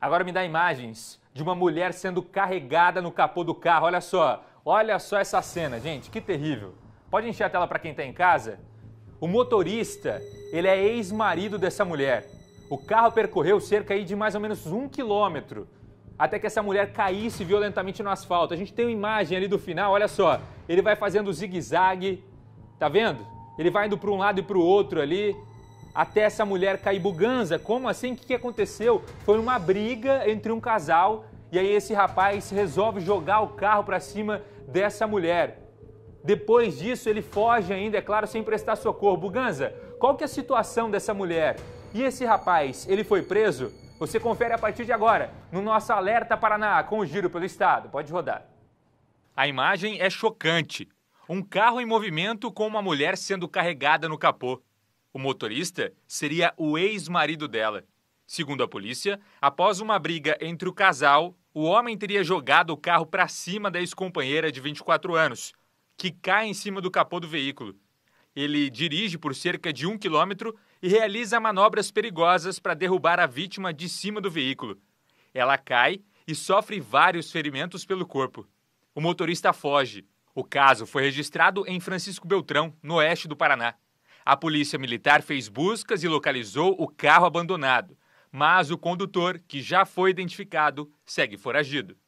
Agora me dá imagens de uma mulher sendo carregada no capô do carro. Olha só, olha só essa cena, gente, que terrível. Pode encher a tela para quem está em casa? O motorista, ele é ex-marido dessa mulher. O carro percorreu cerca aí de mais ou menos um quilômetro até que essa mulher caísse violentamente no asfalto. A gente tem uma imagem ali do final, olha só. Ele vai fazendo zigue-zague, tá vendo? Ele vai indo para um lado e para o outro ali até essa mulher cair buganza. Como assim? O que aconteceu? Foi uma briga entre um casal e aí esse rapaz resolve jogar o carro para cima dessa mulher. Depois disso, ele foge ainda, é claro, sem prestar socorro. Buganza, qual que é a situação dessa mulher? E esse rapaz, ele foi preso? Você confere a partir de agora, no nosso Alerta Paraná, com o giro pelo estado. Pode rodar. A imagem é chocante. Um carro em movimento com uma mulher sendo carregada no capô. O motorista seria o ex-marido dela. Segundo a polícia, após uma briga entre o casal, o homem teria jogado o carro para cima da ex-companheira de 24 anos, que cai em cima do capô do veículo. Ele dirige por cerca de um quilômetro e realiza manobras perigosas para derrubar a vítima de cima do veículo. Ela cai e sofre vários ferimentos pelo corpo. O motorista foge. O caso foi registrado em Francisco Beltrão, no oeste do Paraná. A polícia militar fez buscas e localizou o carro abandonado, mas o condutor, que já foi identificado, segue foragido.